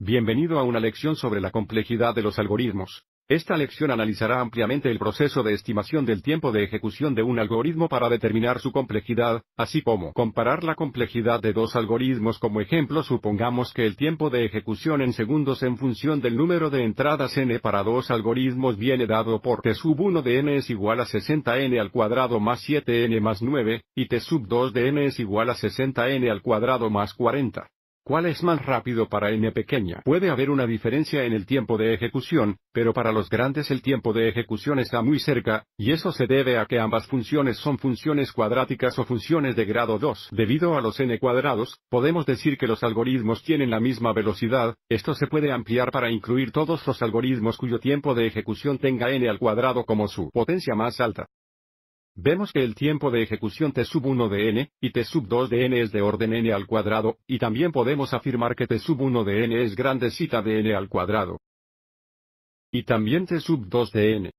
Bienvenido a una lección sobre la complejidad de los algoritmos. Esta lección analizará ampliamente el proceso de estimación del tiempo de ejecución de un algoritmo para determinar su complejidad, así como comparar la complejidad de dos algoritmos como ejemplo supongamos que el tiempo de ejecución en segundos en función del número de entradas n para dos algoritmos viene dado por t sub 1 de n es igual a 60n al cuadrado más 7n más 9, y t sub 2 de n es igual a 60n al cuadrado más 40. ¿Cuál es más rápido para n pequeña? Puede haber una diferencia en el tiempo de ejecución, pero para los grandes el tiempo de ejecución está muy cerca, y eso se debe a que ambas funciones son funciones cuadráticas o funciones de grado 2. Debido a los n cuadrados, podemos decir que los algoritmos tienen la misma velocidad, esto se puede ampliar para incluir todos los algoritmos cuyo tiempo de ejecución tenga n al cuadrado como su potencia más alta. Vemos que el tiempo de ejecución T sub 1 de n, y T sub 2 de n es de orden n al cuadrado, y también podemos afirmar que T sub 1 de n es grandecita de n al cuadrado. Y también T sub 2 de n.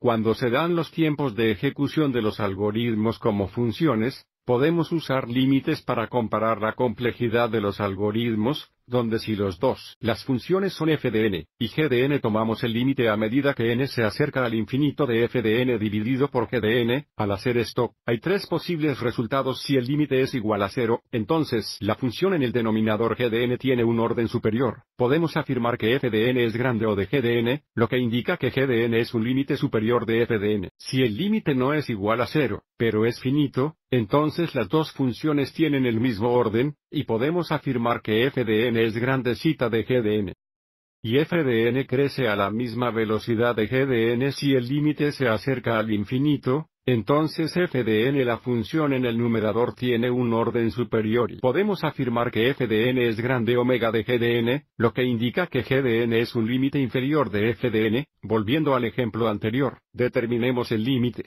Cuando se dan los tiempos de ejecución de los algoritmos como funciones, podemos usar límites para comparar la complejidad de los algoritmos, donde si los dos, las funciones son f de n, y g de n tomamos el límite a medida que n se acerca al infinito de f de n dividido por g de n, al hacer esto, hay tres posibles resultados si el límite es igual a cero, entonces la función en el denominador g de n tiene un orden superior podemos afirmar que n es grande o de n, lo que indica que n es un límite superior de n. Si el límite no es igual a cero, pero es finito, entonces las dos funciones tienen el mismo orden, y podemos afirmar que n es grandecita de n y f de n crece a la misma velocidad de g de n si el límite se acerca al infinito, entonces f de n la función en el numerador tiene un orden superior y podemos afirmar que f de n es grande omega de g de n, lo que indica que g de n es un límite inferior de f de n, volviendo al ejemplo anterior, determinemos el límite.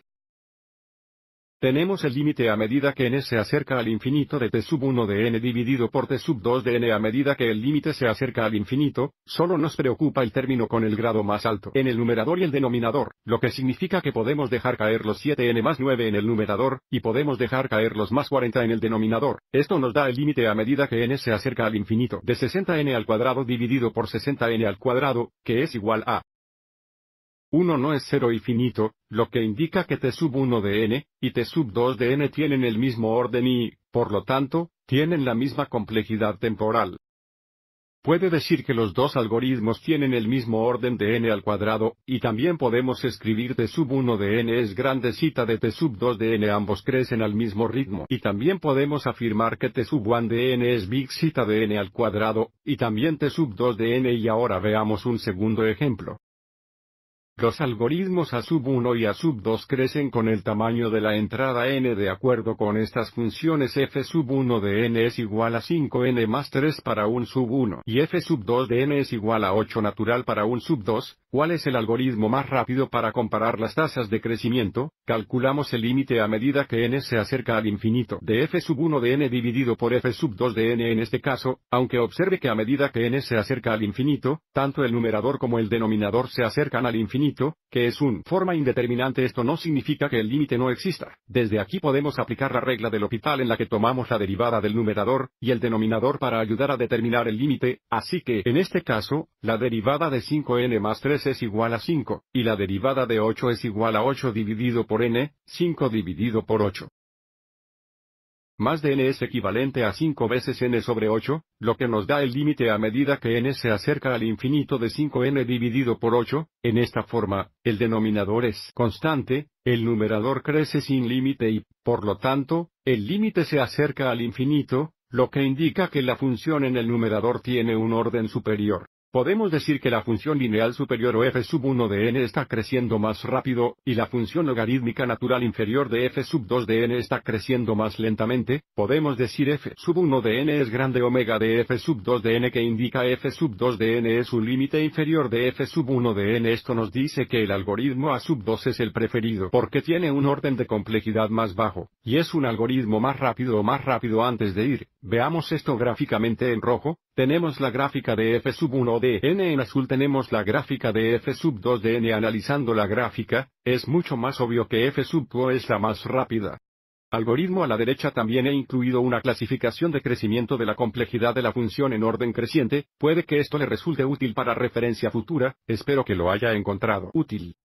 Tenemos el límite a medida que n se acerca al infinito de t sub 1 de n dividido por t sub 2 de n a medida que el límite se acerca al infinito, solo nos preocupa el término con el grado más alto en el numerador y el denominador, lo que significa que podemos dejar caer los 7n más 9 en el numerador, y podemos dejar caer los más 40 en el denominador. Esto nos da el límite a medida que n se acerca al infinito de 60n al cuadrado dividido por 60n al cuadrado, que es igual a 1 no es cero y finito, lo que indica que T sub 1 de n, y T sub 2 de n tienen el mismo orden y, por lo tanto, tienen la misma complejidad temporal. Puede decir que los dos algoritmos tienen el mismo orden de n al cuadrado, y también podemos escribir T sub 1 de n es grande cita de T sub 2 de n ambos crecen al mismo ritmo, y también podemos afirmar que T sub 1 de n es big cita de n al cuadrado, y también T sub 2 de n y ahora veamos un segundo ejemplo. Los algoritmos a sub 1 y a sub 2 crecen con el tamaño de la entrada n de acuerdo con estas funciones f sub 1 de n es igual a 5n más 3 para un sub 1 y f sub 2 de n es igual a 8 natural para un sub 2, ¿Cuál es el algoritmo más rápido para comparar las tasas de crecimiento? Calculamos el límite a medida que n se acerca al infinito de f sub 1 de n dividido por f sub 2 de n en este caso, aunque observe que a medida que n se acerca al infinito, tanto el numerador como el denominador se acercan al infinito, que es un forma indeterminante esto no significa que el límite no exista. Desde aquí podemos aplicar la regla del hospital en la que tomamos la derivada del numerador y el denominador para ayudar a determinar el límite, así que en este caso, la derivada de 5n más 3 es igual a 5, y la derivada de 8 es igual a 8 dividido por n, 5 dividido por 8. Más de n es equivalente a 5 veces n sobre 8, lo que nos da el límite a medida que n se acerca al infinito de 5n dividido por 8, en esta forma, el denominador es constante, el numerador crece sin límite y, por lo tanto, el límite se acerca al infinito, lo que indica que la función en el numerador tiene un orden superior. Podemos decir que la función lineal superior o f sub 1 de n está creciendo más rápido, y la función logarítmica natural inferior de f sub 2 de n está creciendo más lentamente, podemos decir f sub 1 de n es grande omega de f sub 2 de n que indica f sub 2 de n es un límite inferior de f sub 1 de n. Esto nos dice que el algoritmo a sub 2 es el preferido porque tiene un orden de complejidad más bajo, y es un algoritmo más rápido o más rápido antes de ir Veamos esto gráficamente en rojo, tenemos la gráfica de f sub 1 de n en azul tenemos la gráfica de f sub 2 de n analizando la gráfica, es mucho más obvio que f sub 2 es la más rápida. Algoritmo a la derecha también he incluido una clasificación de crecimiento de la complejidad de la función en orden creciente, puede que esto le resulte útil para referencia futura, espero que lo haya encontrado útil.